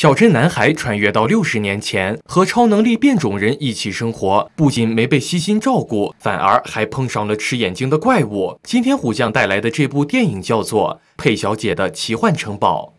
小镇男孩穿越到六十年前，和超能力变种人一起生活，不仅没被悉心照顾，反而还碰上了吃眼睛的怪物。今天虎将带来的这部电影叫做《佩小姐的奇幻城堡》。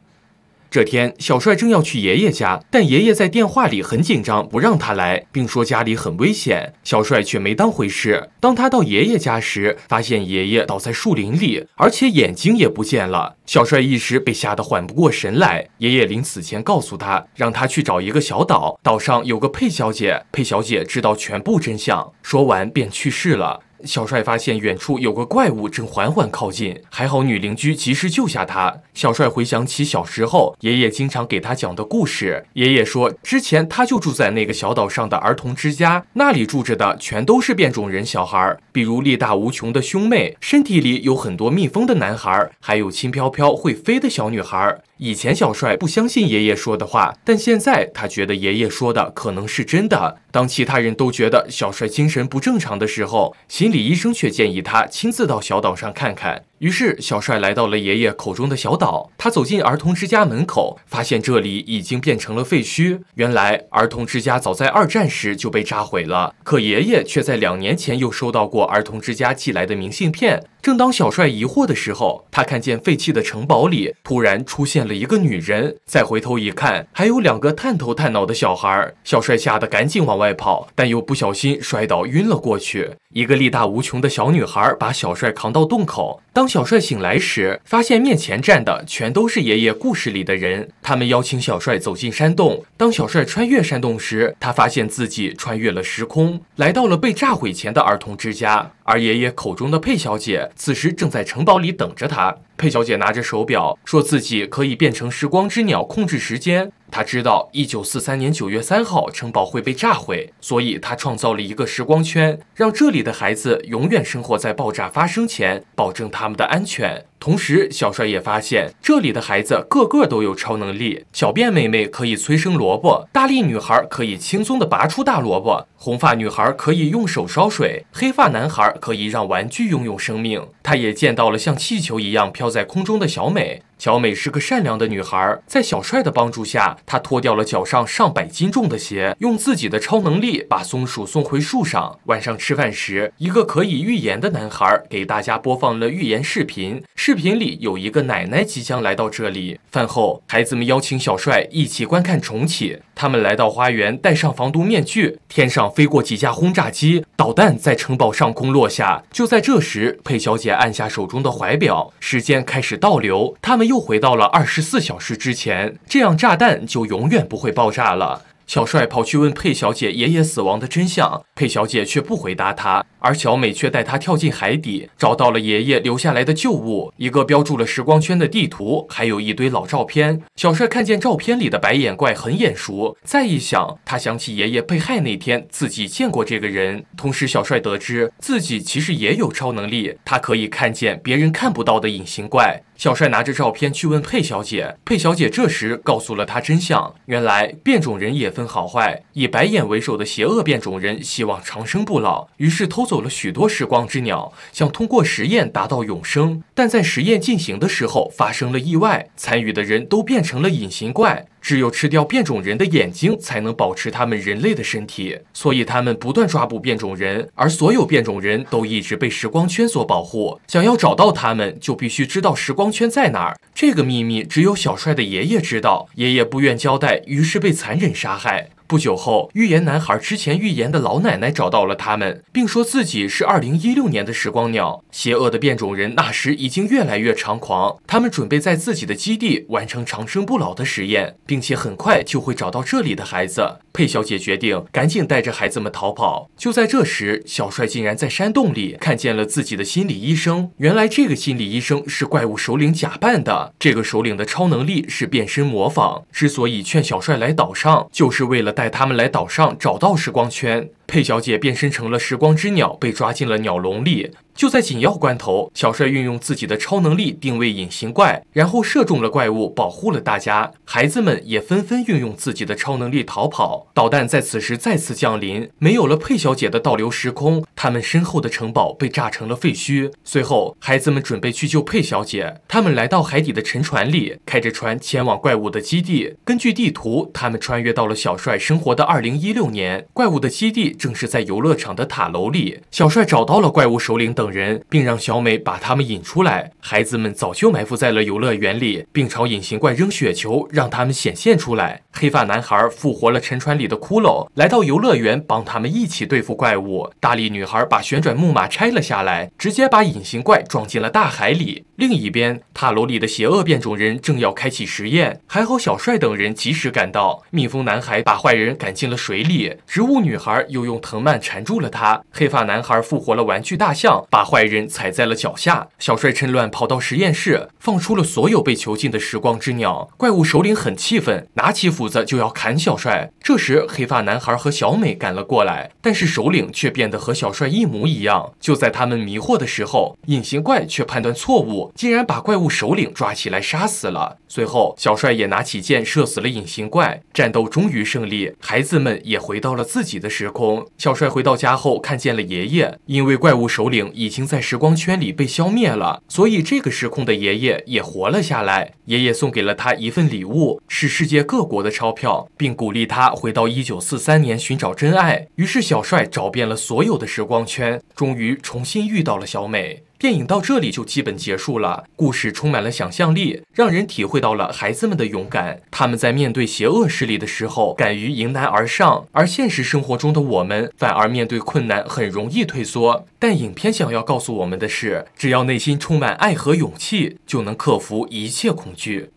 这天，小帅正要去爷爷家，但爷爷在电话里很紧张，不让他来，并说家里很危险。小帅却没当回事。当他到爷爷家时，发现爷爷倒在树林里，而且眼睛也不见了。小帅一时被吓得缓不过神来。爷爷临死前告诉他，让他去找一个小岛，岛上有个佩小姐，佩小姐知道全部真相。说完便去世了。小帅发现远处有个怪物正缓缓靠近，还好女邻居及时救下他。小帅回想起小时候爷爷经常给他讲的故事。爷爷说，之前他就住在那个小岛上的儿童之家，那里住着的全都是变种人小孩，比如力大无穷的兄妹，身体里有很多蜜蜂的男孩，还有轻飘飘会飞的小女孩。以前小帅不相信爷爷说的话，但现在他觉得爷爷说的可能是真的。当其他人都觉得小帅精神不正常的时候，心理医生却建议他亲自到小岛上看看。于是小帅来到了爷爷口中的小岛。他走进儿童之家门口，发现这里已经变成了废墟。原来儿童之家早在二战时就被炸毁了。可爷爷却在两年前又收到过儿童之家寄来的明信片。正当小帅疑惑的时候，他看见废弃的城堡里突然出现了一个女人。再回头一看，还有两个探头探脑的小孩。小帅吓得赶紧往外跑，但又不小心摔倒晕了过去。一个力大无穷的小女孩把小帅扛到洞口。当小帅醒来时，发现面前站的全都是爷爷故事里的人。他们邀请小帅走进山洞。当小帅穿越山洞时，他发现自己穿越了时空，来到了被炸毁前的儿童之家。而爷爷口中的佩小姐，此时正在城堡里等着他。佩小姐拿着手表，说自己可以变成时光之鸟，控制时间。他知道，一九四三年九月三号城堡会被炸毁，所以他创造了一个时光圈，让这里的孩子永远生活在爆炸发生前，保证他们的安全。同时，小帅也发现这里的孩子个个都有超能力。小辫妹妹可以催生萝卜，大力女孩可以轻松的拔出大萝卜，红发女孩可以用手烧水，黑发男孩可以让玩具拥有生命。他也见到了像气球一样飘在空中的小美。小美是个善良的女孩，在小帅的帮助下，她脱掉了脚上上百斤重的鞋，用自己的超能力把松鼠送回树上。晚上吃饭时，一个可以预言的男孩给大家播放了预言视频。是。视频里有一个奶奶即将来到这里。饭后，孩子们邀请小帅一起观看重启。他们来到花园，戴上防毒面具。天上飞过几架轰炸机，导弹在城堡上空落下。就在这时，佩小姐按下手中的怀表，时间开始倒流。他们又回到了二十四小时之前，这样炸弹就永远不会爆炸了。小帅跑去问佩小姐爷爷死亡的真相，佩小姐却不回答他，而小美却带他跳进海底，找到了爷爷留下来的旧物——一个标注了时光圈的地图，还有一堆老照片。小帅看见照片里的白眼怪很眼熟，再一想，他想起爷爷被害那天自己见过这个人。同时，小帅得知自己其实也有超能力，他可以看见别人看不到的隐形怪。小帅拿着照片去问佩小姐，佩小姐这时告诉了他真相。原来变种人也分好坏，以白眼为首的邪恶变种人希望长生不老，于是偷走了许多时光之鸟，想通过实验达到永生。但在实验进行的时候发生了意外，参与的人都变成了隐形怪。只有吃掉变种人的眼睛，才能保持他们人类的身体。所以他们不断抓捕变种人，而所有变种人都一直被时光圈所保护。想要找到他们，就必须知道时光圈在哪儿。这个秘密只有小帅的爷爷知道，爷爷不愿交代，于是被残忍杀害。不久后，预言男孩之前预言的老奶奶找到了他们，并说自己是2016年的时光鸟。邪恶的变种人那时已经越来越猖狂，他们准备在自己的基地完成长生不老的实验，并且很快就会找到这里的孩子。佩小姐决定赶紧带着孩子们逃跑。就在这时，小帅竟然在山洞里看见了自己的心理医生。原来这个心理医生是怪物首领假扮的。这个首领的超能力是变身模仿。之所以劝小帅来岛上，就是为了带。带他们来岛上找到时光圈，佩小姐变身成了时光之鸟，被抓进了鸟笼里。就在紧要关头，小帅运用自己的超能力定位隐形怪，然后射中了怪物，保护了大家。孩子们也纷纷运用自己的超能力逃跑。导弹在此时再次降临，没有了佩小姐的倒流时空，他们身后的城堡被炸成了废墟。随后，孩子们准备去救佩小姐，他们来到海底的沉船里，开着船前往怪物的基地。根据地图，他们穿越到了小帅生活的2016年，怪物的基地正是在游乐场的塔楼里。小帅找到了怪物首领。等人，并让小美把他们引出来。孩子们早就埋伏在了游乐园里，并朝隐形怪扔雪球，让他们显现出来。黑发男孩复活了沉船里的骷髅，来到游乐园帮他们一起对付怪物。大力女孩把旋转木马拆了下来，直接把隐形怪撞进了大海里。另一边，塔楼里的邪恶变种人正要开启实验，还好小帅等人及时赶到。蜜蜂男孩把坏人赶进了水里，植物女孩又用藤蔓缠住了他。黑发男孩复活了玩具大象，把坏人踩在了脚下。小帅趁乱跑到实验室，放出了所有被囚禁的时光之鸟。怪物首领很气愤，拿起斧。子就要砍小帅，这时黑发男孩和小美赶了过来，但是首领却变得和小帅一模一样。就在他们迷惑的时候，隐形怪却判断错误，竟然把怪物首领抓起来杀死了。随后小帅也拿起剑射死了隐形怪，战斗终于胜利，孩子们也回到了自己的时空。小帅回到家后看见了爷爷，因为怪物首领已经在时光圈里被消灭了，所以这个时空的爷爷也活了下来。爷爷送给了他一份礼物，是世界各国的。钞票，并鼓励他回到一九四三年寻找真爱。于是，小帅找遍了所有的时光圈，终于重新遇到了小美。电影到这里就基本结束了。故事充满了想象力，让人体会到了孩子们的勇敢。他们在面对邪恶势力的时候，敢于迎难而上。而现实生活中的我们，反而面对困难很容易退缩。但影片想要告诉我们的，是只要内心充满爱和勇气，就能克服一切恐惧。